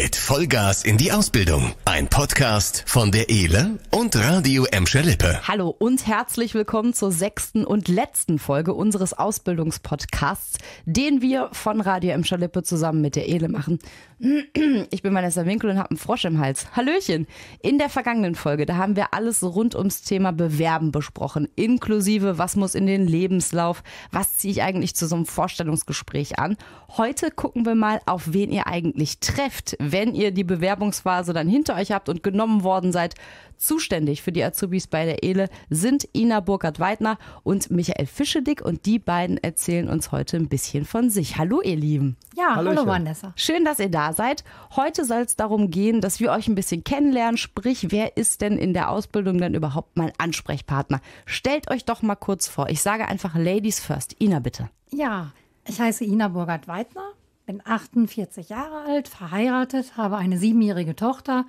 mit Vollgas in die Ausbildung. Ein Podcast von der ELE und Radio Emscher Lippe. Hallo und herzlich willkommen zur sechsten und letzten Folge unseres Ausbildungspodcasts, den wir von Radio Emscher Lippe zusammen mit der ELE machen. Ich bin Vanessa Winkel und habe einen Frosch im Hals. Hallöchen! In der vergangenen Folge, da haben wir alles rund ums Thema Bewerben besprochen, inklusive was muss in den Lebenslauf, was ziehe ich eigentlich zu so einem Vorstellungsgespräch an. Heute gucken wir mal, auf wen ihr eigentlich trefft, wenn ihr die Bewerbungsphase dann hinter euch habt und genommen worden seid. Zuständig für die Azubis bei der ELE sind Ina Burkhardt-Weidner und Michael Fischedick und die beiden erzählen uns heute ein bisschen von sich. Hallo ihr Lieben. Ja, Hallöchen. hallo Vanessa. Schön, dass ihr da seid. Heute soll es darum gehen, dass wir euch ein bisschen kennenlernen, sprich, wer ist denn in der Ausbildung denn überhaupt mein Ansprechpartner? Stellt euch doch mal kurz vor. Ich sage einfach Ladies first. Ina, bitte. Ja, ich heiße Ina burkhardt weidner bin 48 Jahre alt, verheiratet, habe eine siebenjährige Tochter.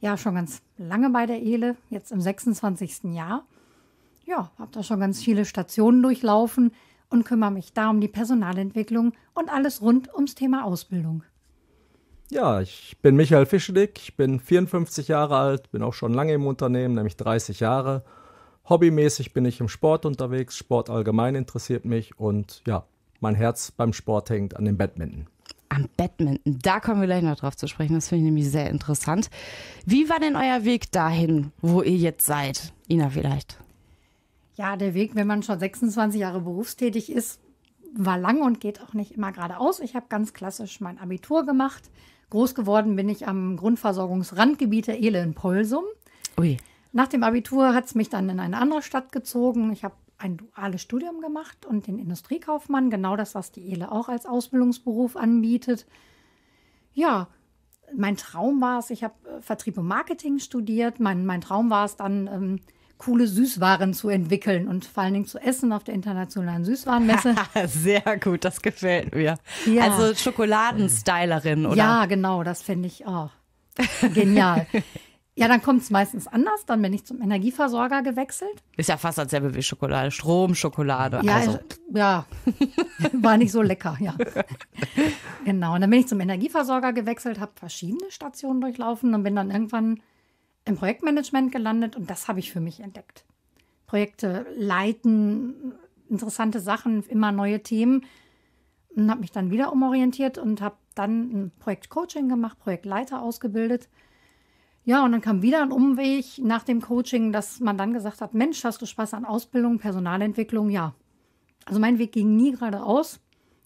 Ja, schon ganz lange bei der Ehle, jetzt im 26. Jahr. Ja, habe da schon ganz viele Stationen durchlaufen und kümmere mich da um die Personalentwicklung und alles rund ums Thema Ausbildung. Ja, ich bin Michael Fischedick, ich bin 54 Jahre alt, bin auch schon lange im Unternehmen, nämlich 30 Jahre. Hobbymäßig bin ich im Sport unterwegs, Sport allgemein interessiert mich und ja, mein Herz beim Sport hängt an dem Badminton. Am Badminton, da kommen wir gleich noch drauf zu sprechen. Das finde ich nämlich sehr interessant. Wie war denn euer Weg dahin, wo ihr jetzt seid? Ina vielleicht. Ja, der Weg, wenn man schon 26 Jahre berufstätig ist, war lang und geht auch nicht immer geradeaus. Ich habe ganz klassisch mein Abitur gemacht. Groß geworden bin ich am Grundversorgungsrandgebiet der Ehle in Polsum. Ui. Nach dem Abitur hat es mich dann in eine andere Stadt gezogen. Ich habe ein duales Studium gemacht und den Industriekaufmann, genau das, was die ELE auch als Ausbildungsberuf anbietet. Ja, mein Traum war es, ich habe äh, Vertrieb und Marketing studiert. Mein, mein Traum war es dann, ähm, coole Süßwaren zu entwickeln und vor allen Dingen zu essen auf der internationalen Süßwarenmesse. Sehr gut, das gefällt mir. Ja. Also Schokoladenstylerin, oder? Ja, genau, das fände ich auch. Oh, genial. Ja, dann kommt es meistens anders. Dann bin ich zum Energieversorger gewechselt. Ist ja fast dasselbe wie Schokolade. Stromschokolade. Ja, also. ja. war nicht so lecker, ja. genau. Und dann bin ich zum Energieversorger gewechselt, habe verschiedene Stationen durchlaufen und bin dann irgendwann im Projektmanagement gelandet und das habe ich für mich entdeckt. Projekte leiten, interessante Sachen, immer neue Themen. Und habe mich dann wieder umorientiert und habe dann ein Projektcoaching gemacht, Projektleiter ausgebildet ja, und dann kam wieder ein Umweg nach dem Coaching, dass man dann gesagt hat, Mensch, hast du Spaß an Ausbildung, Personalentwicklung? Ja. Also mein Weg ging nie geradeaus.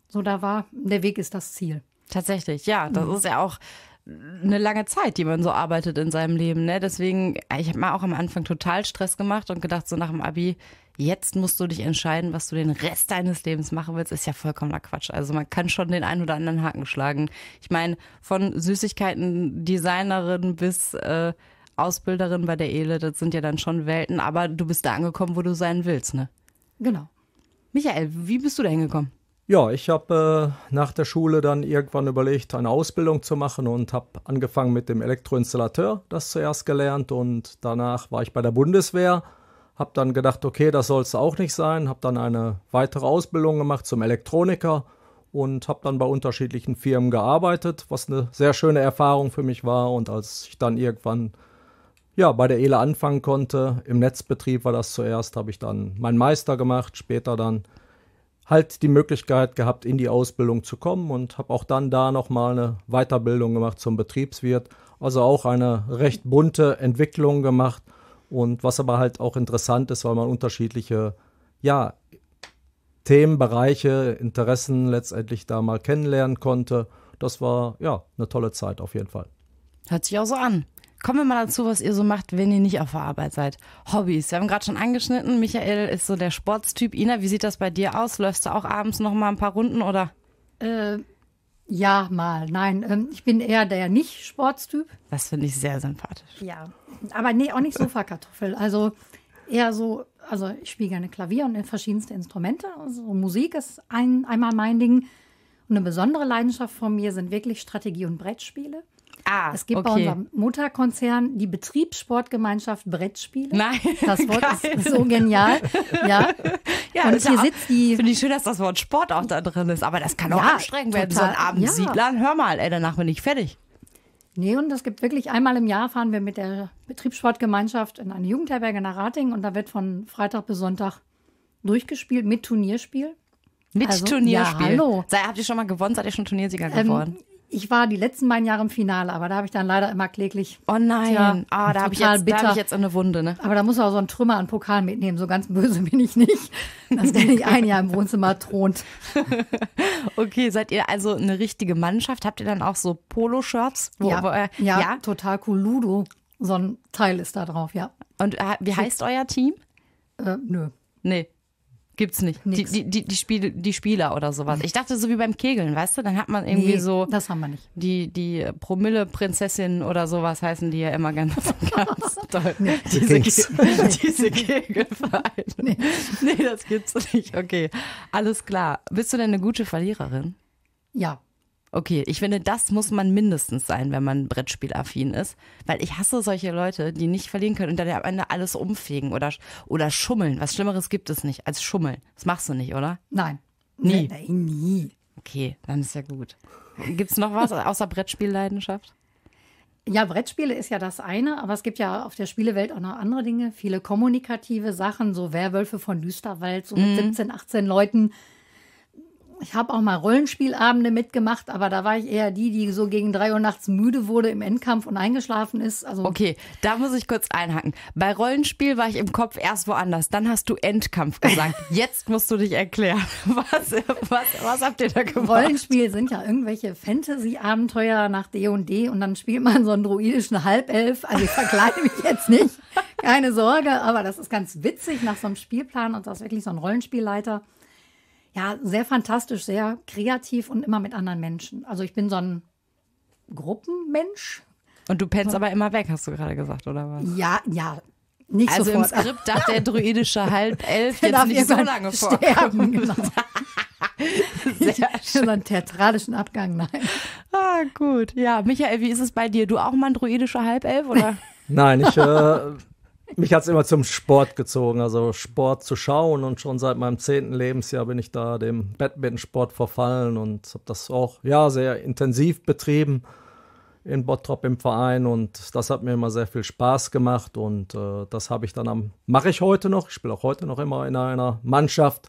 So, da war, der Weg ist das Ziel. Tatsächlich, ja. Das mhm. ist ja auch eine lange Zeit, die man so arbeitet in seinem Leben. Ne? Deswegen, ich habe mal auch am Anfang total Stress gemacht und gedacht, so nach dem Abi, jetzt musst du dich entscheiden, was du den Rest deines Lebens machen willst, ist ja vollkommener Quatsch. Also man kann schon den einen oder anderen Haken schlagen. Ich meine, von Süßigkeiten-Designerin bis äh, Ausbilderin bei der Ele, das sind ja dann schon Welten, aber du bist da angekommen, wo du sein willst, ne? Genau. Michael, wie bist du da hingekommen? Ja, ich habe äh, nach der Schule dann irgendwann überlegt, eine Ausbildung zu machen und habe angefangen mit dem Elektroinstallateur, das zuerst gelernt und danach war ich bei der Bundeswehr habe dann gedacht, okay, das soll es auch nicht sein. Habe dann eine weitere Ausbildung gemacht zum Elektroniker und habe dann bei unterschiedlichen Firmen gearbeitet, was eine sehr schöne Erfahrung für mich war. Und als ich dann irgendwann ja, bei der ELE anfangen konnte, im Netzbetrieb war das zuerst, habe ich dann meinen Meister gemacht, später dann halt die Möglichkeit gehabt, in die Ausbildung zu kommen und habe auch dann da nochmal eine Weiterbildung gemacht zum Betriebswirt. Also auch eine recht bunte Entwicklung gemacht und was aber halt auch interessant ist, weil man unterschiedliche, ja, Themenbereiche, Interessen letztendlich da mal kennenlernen konnte. Das war, ja, eine tolle Zeit auf jeden Fall. Hört sich auch so an. Kommen wir mal dazu, was ihr so macht, wenn ihr nicht auf der Arbeit seid. Hobbys. Wir haben gerade schon angeschnitten. Michael ist so der Sportstyp. Ina, wie sieht das bei dir aus? Läufst du auch abends noch mal ein paar Runden oder? Äh, ja, mal. Nein, ähm, ich bin eher der Nicht-Sportstyp. Das finde ich sehr sympathisch. Ja, aber nee, auch nicht Sofakartoffel. Also eher so, also ich spiele gerne Klavier und verschiedenste Instrumente. Also Musik ist ein, einmal mein Ding. Und eine besondere Leidenschaft von mir sind wirklich Strategie- und Brettspiele. Ah, es gibt okay. bei unserem Mutterkonzern die Betriebssportgemeinschaft Brettspiele. Nein. Das Wort geil. ist so genial. Ja. ja und hier auch, sitzt die. Finde ich schön, dass das Wort Sport auch da drin ist. Aber das kann auch ja, anstrengend total, werden. So ein Abend ja. Siedlern. Hör mal, ey, danach bin ich fertig. Nee, und es gibt wirklich einmal im Jahr fahren wir mit der Betriebssportgemeinschaft in eine Jugendherberge nach Rating und da wird von Freitag bis Sonntag durchgespielt mit Turnierspiel. Mit also, Turnierspiel. Ja, hallo. Sei, habt ihr schon mal gewonnen? Seid ihr schon Turniersieger ähm, geworden? Ich war die letzten beiden Jahre im Finale, aber da habe ich dann leider immer kläglich. Oh nein, tja, ah, da habe ich, jetzt, hab ich jetzt eine Wunde. Ne? Aber da muss auch so ein Trümmer an Pokal mitnehmen. So ganz böse bin ich nicht, dass der nicht ein Jahr im Wohnzimmer thront. okay, seid ihr also eine richtige Mannschaft? Habt ihr dann auch so Poloshirts? Ja, äh, ja, ja, total cool. Ludo, so ein Teil ist da drauf, ja. Und äh, wie heißt euer Team? Äh, nö. Nee. Gibt's nicht. Die, die, die, die, Spiele, die Spieler oder sowas. Mhm. Ich dachte, so wie beim Kegeln, weißt du? Dann hat man irgendwie nee, so. Das haben wir nicht. Die, die Promille-Prinzessin oder sowas heißen die ja immer ganz, ganz toll. Nee, diese, Ke diese Kegelvereine. Nee. nee, das gibt's nicht. Okay. Alles klar. Bist du denn eine gute Verliererin? Ja. Okay, ich finde, das muss man mindestens sein, wenn man Brettspielaffin ist. Weil ich hasse solche Leute, die nicht verlieren können und dann am Ende alles umfegen oder, oder schummeln. Was Schlimmeres gibt es nicht als schummeln. Das machst du nicht, oder? Nein. Nie? Nein, nie. Okay, dann ist ja gut. Gibt es noch was außer Brettspielleidenschaft? Ja, Brettspiele ist ja das eine, aber es gibt ja auf der Spielewelt auch noch andere Dinge, viele kommunikative Sachen, so Werwölfe von Düsterwald, so mit mm. 17, 18 Leuten ich habe auch mal Rollenspielabende mitgemacht, aber da war ich eher die, die so gegen drei Uhr nachts müde wurde im Endkampf und eingeschlafen ist. Also okay, da muss ich kurz einhaken. Bei Rollenspiel war ich im Kopf erst woanders. Dann hast du Endkampf gesagt. Jetzt musst du dich erklären. Was, was, was habt ihr da gemacht? Rollenspiel sind ja irgendwelche Fantasy-Abenteuer nach D&D &D und dann spielt man so einen druidischen Halbelf. Also ich verkleide mich jetzt nicht. Keine Sorge, aber das ist ganz witzig nach so einem Spielplan und das ist wirklich so ein Rollenspielleiter ja, sehr fantastisch, sehr kreativ und immer mit anderen Menschen. Also ich bin so ein Gruppenmensch. Und du pennst aber immer weg, hast du gerade gesagt, oder was? Ja, ja. Nicht also sofort. im Skript dachte der druidische Halbelf genau, jetzt Darf nicht so lange vor. Sterben, genau. Sehr schön. So einen theatralischen Abgang, nein. Ah, gut. Ja, Michael, wie ist es bei dir? Du auch mal ein druidischer Halbelf, oder? Nein, ich äh, mich hat es immer zum Sport gezogen, also Sport zu schauen und schon seit meinem zehnten Lebensjahr bin ich da dem Badmintonsport verfallen und habe das auch ja sehr intensiv betrieben in Bottrop im Verein und das hat mir immer sehr viel Spaß gemacht und äh, das habe ich dann am mache ich heute noch. Ich spiele auch heute noch immer in einer Mannschaft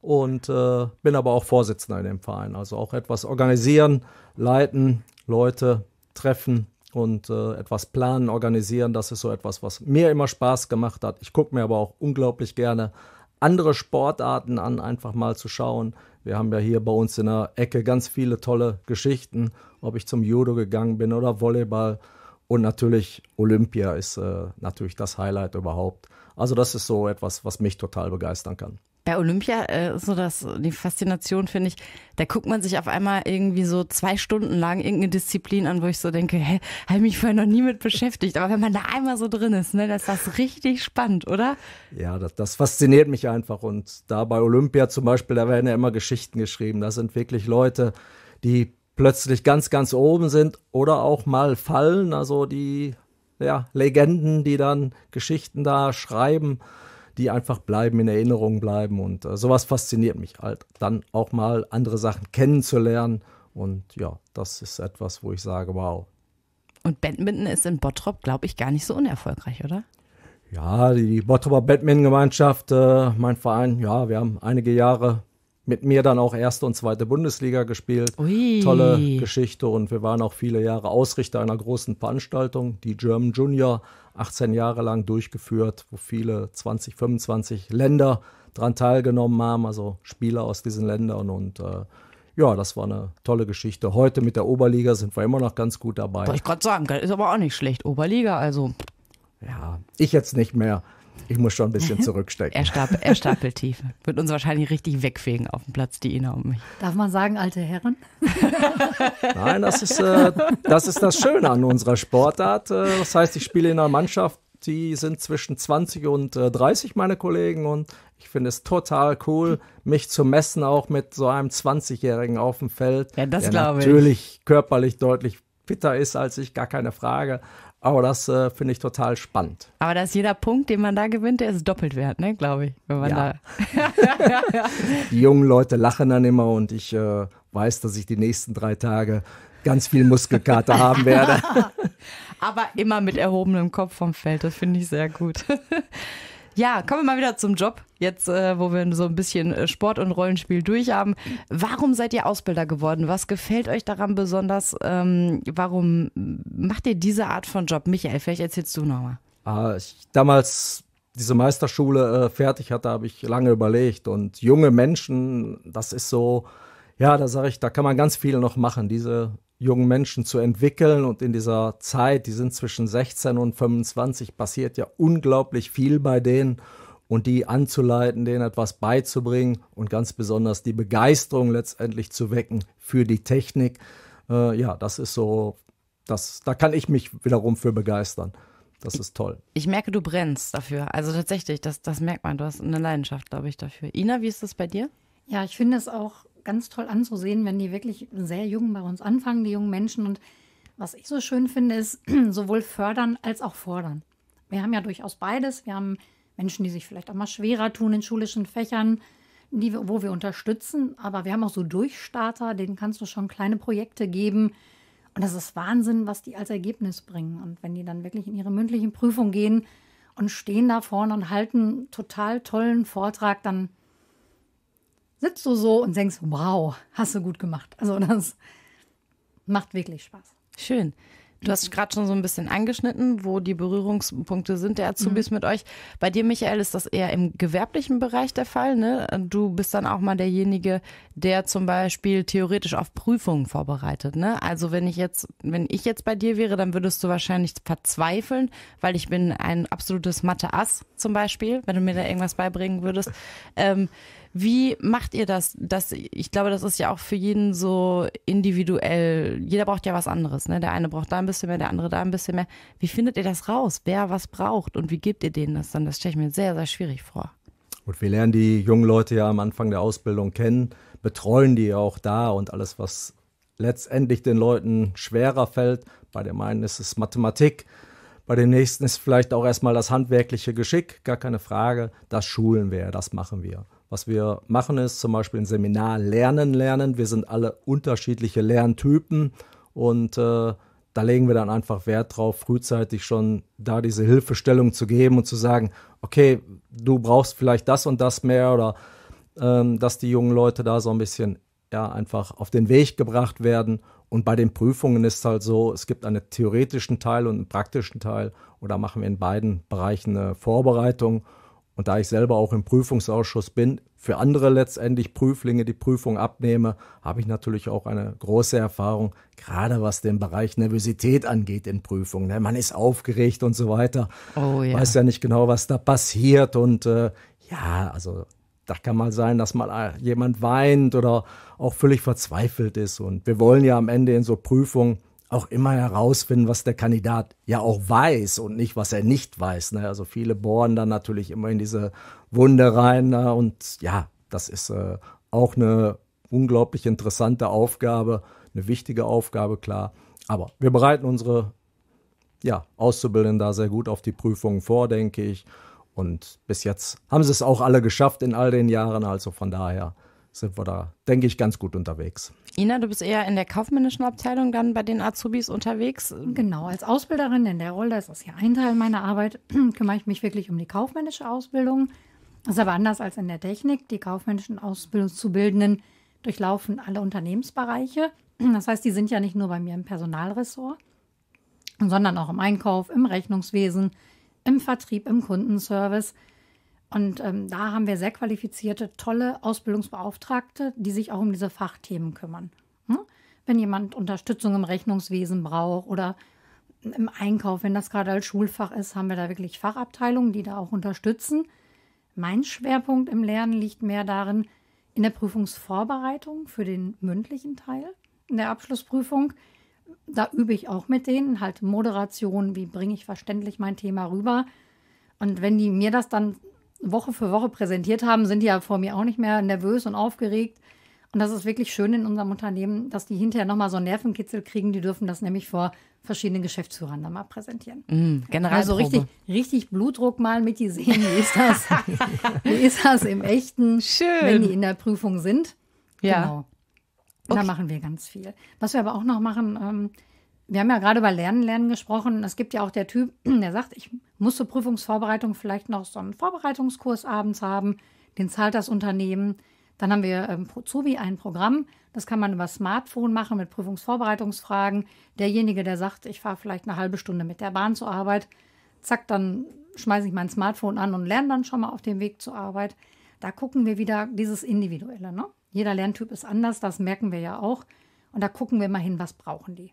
und äh, bin aber auch Vorsitzender in dem Verein, also auch etwas organisieren, leiten, Leute treffen und äh, etwas planen, organisieren, das ist so etwas, was mir immer Spaß gemacht hat. Ich gucke mir aber auch unglaublich gerne andere Sportarten an, einfach mal zu schauen. Wir haben ja hier bei uns in der Ecke ganz viele tolle Geschichten, ob ich zum Judo gegangen bin oder Volleyball. Und natürlich Olympia ist äh, natürlich das Highlight überhaupt. Also das ist so etwas, was mich total begeistern kann bei Olympia äh, so das die Faszination finde ich, da guckt man sich auf einmal irgendwie so zwei Stunden lang irgendeine Disziplin an, wo ich so denke, hä, habe mich vorher noch nie mit beschäftigt. Aber wenn man da einmal so drin ist, ne, das ist das richtig spannend, oder? Ja, das, das fasziniert mich einfach. Und da bei Olympia zum Beispiel, da werden ja immer Geschichten geschrieben. Da sind wirklich Leute, die plötzlich ganz, ganz oben sind oder auch mal fallen. Also die ja, Legenden, die dann Geschichten da schreiben die einfach bleiben, in Erinnerung bleiben. Und äh, sowas fasziniert mich halt. Dann auch mal andere Sachen kennenzulernen. Und ja, das ist etwas, wo ich sage, wow. Und Badminton ist in Bottrop, glaube ich, gar nicht so unerfolgreich, oder? Ja, die Bottroper Badminton-Gemeinschaft, äh, mein Verein, ja, wir haben einige Jahre mit mir dann auch erste und zweite Bundesliga gespielt. Ui. Tolle Geschichte und wir waren auch viele Jahre Ausrichter einer großen Veranstaltung, die German Junior, 18 Jahre lang durchgeführt, wo viele 20, 25 Länder dran teilgenommen haben, also Spieler aus diesen Ländern und äh, ja, das war eine tolle Geschichte. Heute mit der Oberliga sind wir immer noch ganz gut dabei. Wollte ich gerade sagen, ist aber auch nicht schlecht. Oberliga, also. Ja, ich jetzt nicht mehr. Ich muss schon ein bisschen mhm. zurückstecken. er, stapel, er stapelt tief. Wird uns wahrscheinlich richtig wegfegen auf dem Platz, die Ina um mich. Darf man sagen, alte Herren? Nein, das ist, äh, das ist, das Schöne an unserer Sportart. Äh, das heißt, ich spiele in einer Mannschaft, die sind zwischen 20 und 30, äh, meine Kollegen. Und ich finde es total cool, mich zu messen, auch mit so einem 20-Jährigen auf dem Feld. Ja, das glaube ich. Natürlich körperlich deutlich fitter ist als ich, gar keine Frage. Aber das äh, finde ich total spannend. Aber dass jeder Punkt, den man da gewinnt, der ist doppelt wert, ne, glaube ich. Wenn man ja. da die jungen Leute lachen dann immer und ich äh, weiß, dass ich die nächsten drei Tage ganz viel Muskelkater haben werde. Aber immer mit erhobenem Kopf vom Feld, das finde ich sehr gut. Ja, kommen wir mal wieder zum Job. Jetzt, äh, wo wir so ein bisschen äh, Sport und Rollenspiel durch haben. Warum seid ihr Ausbilder geworden? Was gefällt euch daran besonders? Ähm, warum macht ihr diese Art von Job? Michael, vielleicht erzählst du nochmal. Ah, ich, damals diese Meisterschule äh, fertig hatte, habe ich lange überlegt. Und junge Menschen, das ist so, ja, da sage ich, da kann man ganz viel noch machen. Diese jungen Menschen zu entwickeln. Und in dieser Zeit, die sind zwischen 16 und 25, passiert ja unglaublich viel bei denen. Und die anzuleiten, denen etwas beizubringen und ganz besonders die Begeisterung letztendlich zu wecken für die Technik, äh, ja, das ist so, das, da kann ich mich wiederum für begeistern. Das ist toll. Ich merke, du brennst dafür. Also tatsächlich, das, das merkt man. Du hast eine Leidenschaft, glaube ich, dafür. Ina, wie ist das bei dir? Ja, ich finde es auch ganz toll anzusehen, wenn die wirklich sehr jung bei uns anfangen, die jungen Menschen. Und was ich so schön finde, ist sowohl fördern als auch fordern. Wir haben ja durchaus beides. Wir haben Menschen, die sich vielleicht auch mal schwerer tun in schulischen Fächern, die, wo wir unterstützen. Aber wir haben auch so Durchstarter, denen kannst du schon kleine Projekte geben. Und das ist Wahnsinn, was die als Ergebnis bringen. Und wenn die dann wirklich in ihre mündlichen Prüfungen gehen und stehen da vorne und halten einen total tollen Vortrag, dann sitzt du so und denkst, wow, hast du gut gemacht. Also das macht wirklich Spaß. Schön. Du hast mhm. gerade schon so ein bisschen angeschnitten, wo die Berührungspunkte sind der Azubis mhm. mit euch. Bei dir, Michael, ist das eher im gewerblichen Bereich der Fall. Ne? Du bist dann auch mal derjenige, der zum Beispiel theoretisch auf Prüfungen vorbereitet. Ne? Also wenn ich jetzt, wenn ich jetzt bei dir wäre, dann würdest du wahrscheinlich verzweifeln, weil ich bin ein absolutes Mathe-Ass zum Beispiel, wenn du mir da irgendwas beibringen würdest. Ähm, wie macht ihr das? das? Ich glaube, das ist ja auch für jeden so individuell. Jeder braucht ja was anderes. Ne? Der eine braucht da ein bisschen mehr, der andere da ein bisschen mehr. Wie findet ihr das raus, wer was braucht und wie gebt ihr denen das dann? Das stelle ich mir sehr, sehr schwierig vor. Und wir lernen die jungen Leute ja am Anfang der Ausbildung kennen, betreuen die auch da und alles, was letztendlich den Leuten schwerer fällt. Bei dem einen ist es Mathematik, bei dem nächsten ist vielleicht auch erstmal das handwerkliche Geschick, gar keine Frage. Das schulen wir, das machen wir. Was wir machen ist zum Beispiel ein Seminar Lernen lernen. Wir sind alle unterschiedliche Lerntypen und äh, da legen wir dann einfach Wert drauf, frühzeitig schon da diese Hilfestellung zu geben und zu sagen, okay, du brauchst vielleicht das und das mehr oder ähm, dass die jungen Leute da so ein bisschen ja, einfach auf den Weg gebracht werden. Und bei den Prüfungen ist es halt so, es gibt einen theoretischen Teil und einen praktischen Teil. Oder machen wir in beiden Bereichen eine Vorbereitung und da ich selber auch im Prüfungsausschuss bin, für andere letztendlich Prüflinge die Prüfung abnehme, habe ich natürlich auch eine große Erfahrung, gerade was den Bereich Nervosität angeht in Prüfungen. Ne? Man ist aufgeregt und so weiter, oh, ja. weiß ja nicht genau, was da passiert und äh, ja, also da kann mal sein, dass mal äh, jemand weint oder auch völlig verzweifelt ist und wir wollen ja am Ende in so Prüfungen auch immer herausfinden, was der Kandidat ja auch weiß und nicht, was er nicht weiß. Ne? Also viele bohren dann natürlich immer in diese Wunde rein. Ne? Und ja, das ist äh, auch eine unglaublich interessante Aufgabe, eine wichtige Aufgabe, klar. Aber wir bereiten unsere ja, Auszubildenden da sehr gut auf die Prüfungen vor, denke ich. Und bis jetzt haben sie es auch alle geschafft in all den Jahren. Also von daher sind wir da, denke ich, ganz gut unterwegs. Ina, du bist eher in der kaufmännischen Abteilung dann bei den Azubis unterwegs? Genau, als Ausbilderin in der Rolle, das ist ja ein Teil meiner Arbeit, kümmere ich mich wirklich um die kaufmännische Ausbildung. Das ist aber anders als in der Technik. Die kaufmännischen Ausbildungszubildenden durchlaufen alle Unternehmensbereiche. Das heißt, die sind ja nicht nur bei mir im Personalressort, sondern auch im Einkauf, im Rechnungswesen, im Vertrieb, im Kundenservice – und ähm, da haben wir sehr qualifizierte, tolle Ausbildungsbeauftragte, die sich auch um diese Fachthemen kümmern. Hm? Wenn jemand Unterstützung im Rechnungswesen braucht oder im Einkauf, wenn das gerade als Schulfach ist, haben wir da wirklich Fachabteilungen, die da auch unterstützen. Mein Schwerpunkt im Lernen liegt mehr darin, in der Prüfungsvorbereitung für den mündlichen Teil, in der Abschlussprüfung. Da übe ich auch mit denen halt Moderation, wie bringe ich verständlich mein Thema rüber. Und wenn die mir das dann Woche für Woche präsentiert haben, sind die ja vor mir auch nicht mehr nervös und aufgeregt. Und das ist wirklich schön in unserem Unternehmen, dass die hinterher nochmal so einen Nervenkitzel kriegen. Die dürfen das nämlich vor verschiedenen Geschäftsführern dann mal präsentieren. Mm, generell also richtig, richtig Blutdruck mal mit die sehen, wie ist das, wie ist das im Echten, schön. wenn die in der Prüfung sind. Ja. Genau. Okay. Da machen wir ganz viel. Was wir aber auch noch machen, ähm, wir haben ja gerade über Lernen, Lernen gesprochen. Es gibt ja auch der Typ, der sagt, ich muss zur Prüfungsvorbereitung vielleicht noch so einen Vorbereitungskurs abends haben. Den zahlt das Unternehmen. Dann haben wir ähm, Prozubi, ein Programm. Das kann man über Smartphone machen mit Prüfungsvorbereitungsfragen. Derjenige, der sagt, ich fahre vielleicht eine halbe Stunde mit der Bahn zur Arbeit, zack, dann schmeiße ich mein Smartphone an und lerne dann schon mal auf dem Weg zur Arbeit. Da gucken wir wieder dieses Individuelle. Ne? Jeder Lerntyp ist anders, das merken wir ja auch. Und da gucken wir mal hin, was brauchen die.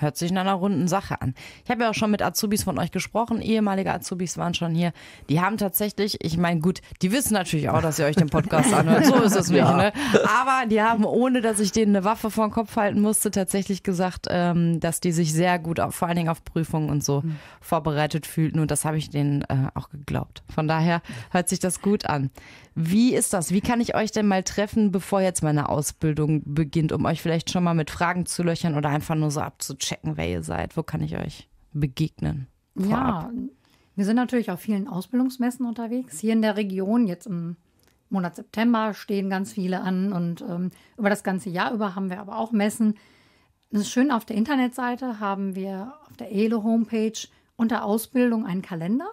Hört sich in einer runden Sache an. Ich habe ja auch schon mit Azubis von euch gesprochen. Ehemalige Azubis waren schon hier. Die haben tatsächlich, ich meine, gut, die wissen natürlich auch, dass ihr euch den Podcast anhört. So ist es nicht, ne? Aber die haben, ohne dass ich denen eine Waffe vor den Kopf halten musste, tatsächlich gesagt, ähm, dass die sich sehr gut, auf, vor allen Dingen auf Prüfungen und so, mhm. vorbereitet fühlten. Und das habe ich denen äh, auch geglaubt. Von daher hört sich das gut an. Wie ist das? Wie kann ich euch denn mal treffen, bevor jetzt meine Ausbildung beginnt, um euch vielleicht schon mal mit Fragen zu löchern oder einfach nur so abzuchecken? abchecken, wer ihr seid. Wo kann ich euch begegnen? Vorab? Ja, wir sind natürlich auf vielen Ausbildungsmessen unterwegs. Hier in der Region, jetzt im Monat September, stehen ganz viele an. Und ähm, über das ganze Jahr über haben wir aber auch Messen. Das ist schön, auf der Internetseite haben wir auf der ELE-Homepage unter Ausbildung einen Kalender.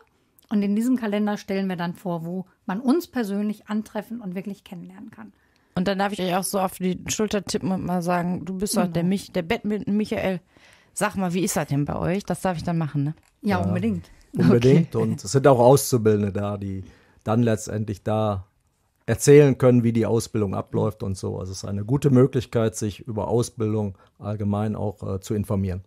Und in diesem Kalender stellen wir dann vor, wo man uns persönlich antreffen und wirklich kennenlernen kann. Und dann darf ich euch auch so auf die Schulter tippen und mal sagen, du bist doch genau. der, Mich, der Badminton-Michael. Sag mal, wie ist das denn bei euch? Das darf ich dann machen, ne? Ja, ja unbedingt. Unbedingt. Okay. Und es sind auch Auszubildende da, die dann letztendlich da erzählen können, wie die Ausbildung abläuft und so. Also es ist eine gute Möglichkeit, sich über Ausbildung allgemein auch äh, zu informieren.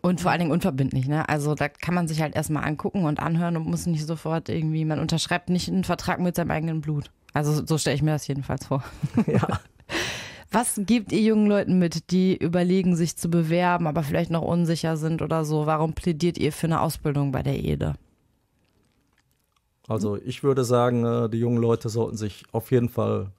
Und vor allen Dingen unverbindlich, ne? Also da kann man sich halt erstmal angucken und anhören und muss nicht sofort irgendwie, man unterschreibt nicht einen Vertrag mit seinem eigenen Blut. Also so stelle ich mir das jedenfalls vor. Ja. Was gebt ihr jungen Leuten mit, die überlegen, sich zu bewerben, aber vielleicht noch unsicher sind oder so? Warum plädiert ihr für eine Ausbildung bei der EDE? Also ich würde sagen, äh, die jungen Leute sollten sich auf jeden Fall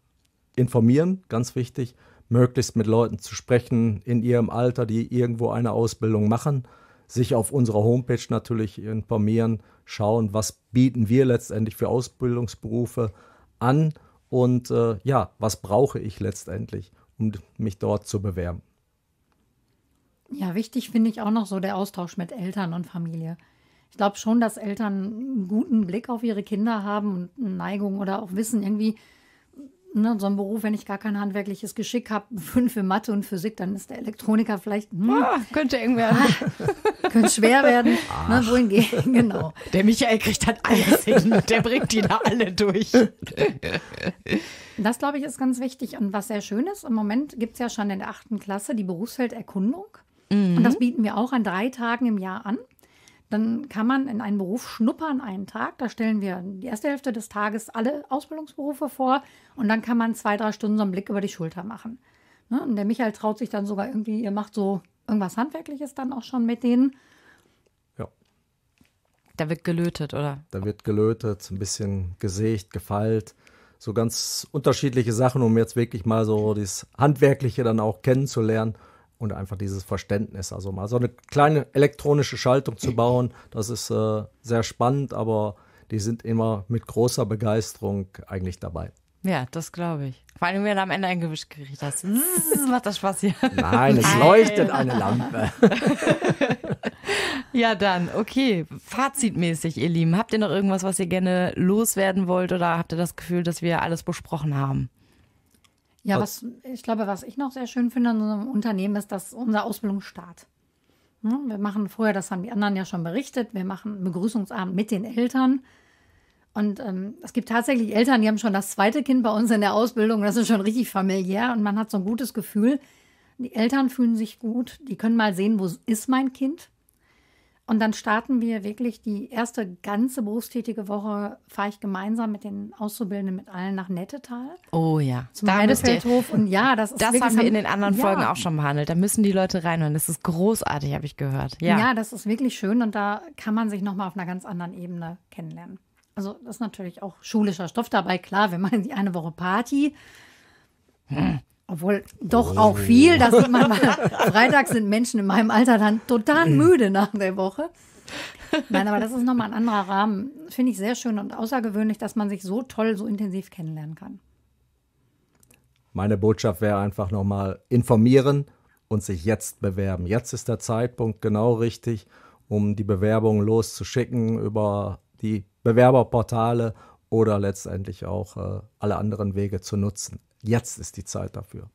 informieren, ganz wichtig, möglichst mit Leuten zu sprechen in ihrem Alter, die irgendwo eine Ausbildung machen, sich auf unserer Homepage natürlich informieren, schauen, was bieten wir letztendlich für Ausbildungsberufe an und äh, ja, was brauche ich letztendlich um mich dort zu bewerben. Ja, wichtig finde ich auch noch so der Austausch mit Eltern und Familie. Ich glaube schon, dass Eltern einen guten Blick auf ihre Kinder haben und eine Neigung oder auch wissen, irgendwie, ne, so einem Beruf, wenn ich gar kein handwerkliches Geschick habe, fünf für Mathe und Physik, dann ist der Elektroniker vielleicht. Hm, ah, könnte eng werden. Ah, könnte schwer werden. Ah. Ne, wohingegen, genau. Der Michael kriegt dann halt alles hin. Der bringt die da alle durch. Das, glaube ich, ist ganz wichtig. Und was sehr schön ist, im Moment gibt es ja schon in der achten Klasse die Berufsfelderkundung. Mhm. Und das mhm. bieten wir auch an drei Tagen im Jahr an. Dann kann man in einen Beruf schnuppern einen Tag. Da stellen wir die erste Hälfte des Tages alle Ausbildungsberufe vor und dann kann man zwei, drei Stunden so einen Blick über die Schulter machen. Ne? Und der Michael traut sich dann sogar irgendwie, ihr macht so irgendwas Handwerkliches dann auch schon mit denen. Ja. Da wird gelötet, oder? Da wird gelötet, ein bisschen gesägt, gefeilt. So ganz unterschiedliche Sachen, um jetzt wirklich mal so das Handwerkliche dann auch kennenzulernen und einfach dieses Verständnis. Also mal so eine kleine elektronische Schaltung zu bauen, das ist äh, sehr spannend, aber die sind immer mit großer Begeisterung eigentlich dabei. Ja, das glaube ich. Vor allem, wenn du am Ende ein Gewicht gekriegt hast. Zzz, macht das Spaß hier. Nein, es Nein. leuchtet eine Lampe. ja, dann, okay. Fazitmäßig, ihr Lieben. Habt ihr noch irgendwas, was ihr gerne loswerden wollt oder habt ihr das Gefühl, dass wir alles besprochen haben? Ja, was ich glaube, was ich noch sehr schön finde an unserem Unternehmen ist, dass unser Ausbildungsstart. Ne, wir machen vorher, das haben die anderen ja schon berichtet, wir machen einen Begrüßungsabend mit den Eltern. Und ähm, es gibt tatsächlich Eltern, die haben schon das zweite Kind bei uns in der Ausbildung. Das ist schon richtig familiär und man hat so ein gutes Gefühl. Die Eltern fühlen sich gut, die können mal sehen, wo ist mein Kind. Und dann starten wir wirklich die erste ganze berufstätige Woche, fahre ich gemeinsam mit den Auszubildenden, mit allen nach Nettetal. Oh ja. Zum da Heidefeldhof. Und ja, das ist Das wirklich, haben wir in den anderen ja. Folgen auch schon behandelt. Da müssen die Leute reinhören. Das ist großartig, habe ich gehört. Ja. ja, das ist wirklich schön und da kann man sich nochmal auf einer ganz anderen Ebene kennenlernen. Also das ist natürlich auch schulischer Stoff dabei. Klar, wir machen die eine Woche Party. Hm. Obwohl doch auch viel, dass man manchmal, freitags sind Menschen in meinem Alter dann total mhm. müde nach der Woche. Nein, aber das ist nochmal ein anderer Rahmen. Finde ich sehr schön und außergewöhnlich, dass man sich so toll, so intensiv kennenlernen kann. Meine Botschaft wäre einfach nochmal informieren und sich jetzt bewerben. Jetzt ist der Zeitpunkt genau richtig, um die Bewerbungen loszuschicken über die Bewerberportale oder letztendlich auch äh, alle anderen Wege zu nutzen. Jetzt ist die Zeit dafür.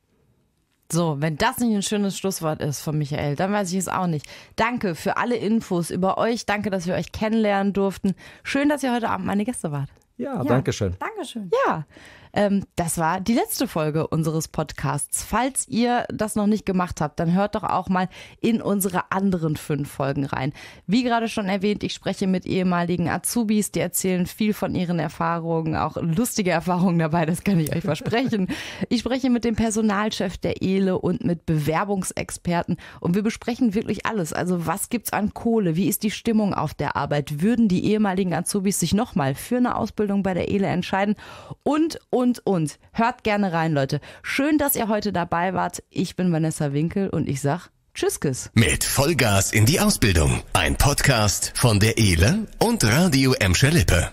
So, wenn das nicht ein schönes Schlusswort ist von Michael, dann weiß ich es auch nicht. Danke für alle Infos über euch. Danke, dass wir euch kennenlernen durften. Schön, dass ihr heute Abend meine Gäste wart. Ja, ja. danke schön. Dankeschön. Ja. Ähm, das war die letzte Folge unseres Podcasts. Falls ihr das noch nicht gemacht habt, dann hört doch auch mal in unsere anderen fünf Folgen rein. Wie gerade schon erwähnt, ich spreche mit ehemaligen Azubis, die erzählen viel von ihren Erfahrungen, auch lustige Erfahrungen dabei, das kann ich euch versprechen. Ich spreche mit dem Personalchef der ELE und mit Bewerbungsexperten und wir besprechen wirklich alles. Also was gibt es an Kohle? Wie ist die Stimmung auf der Arbeit? Würden die ehemaligen Azubis sich nochmal für eine Ausbildung bei der ELE entscheiden? Und, und und, und. Hört gerne rein, Leute. Schön, dass ihr heute dabei wart. Ich bin Vanessa Winkel und ich sag Tschüsskes. Mit Vollgas in die Ausbildung. Ein Podcast von der ELE und Radio Emscher Lippe.